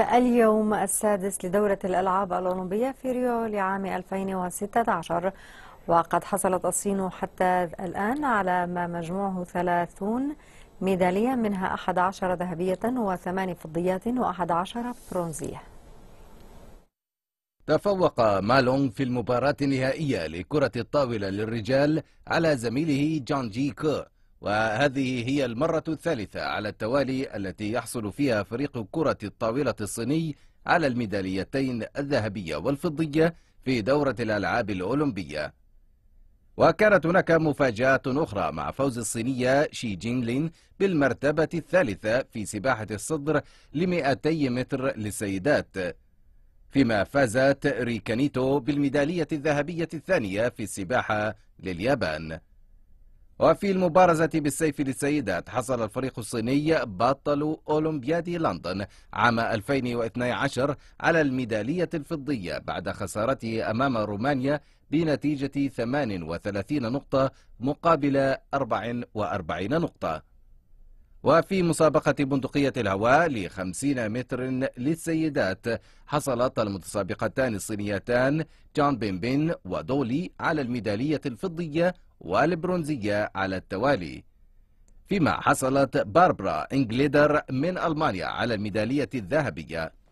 اليوم السادس لدورة الألعاب الأولمبية في ريو لعام 2016 وقد حصلت الصين حتى الآن على ما مجموعه 30 ميدالية منها 11 ذهبية و و8 فضيات و11 برونزية تفوق مالونغ في المباراة النهائية لكرة الطاولة للرجال على زميله جان جي كو وهذه هي المرة الثالثة على التوالي التي يحصل فيها فريق كرة الطاولة الصيني على الميداليتين الذهبية والفضية في دورة الألعاب الأولمبية وكانت هناك مفاجآت أخرى مع فوز الصينية شي جين لين بالمرتبة الثالثة في سباحة الصدر لمئتي متر للسيدات فيما فازت ريكانيتو بالميدالية الذهبية الثانية في السباحة لليابان وفي المبارزة بالسيف للسيدات حصل الفريق الصيني بطل أولمبياد لندن عام 2012 على الميدالية الفضية بعد خسارته أمام رومانيا بنتيجة 38 نقطة مقابل 44 نقطة وفي مسابقة بندقية الهواء لخمسين متر للسيدات حصلت المتسابقتان الصينيتان جان بين بين ودولي على الميدالية الفضية والبرونزية على التوالي فيما حصلت باربرا إنجليدر من ألمانيا على الميدالية الذهبية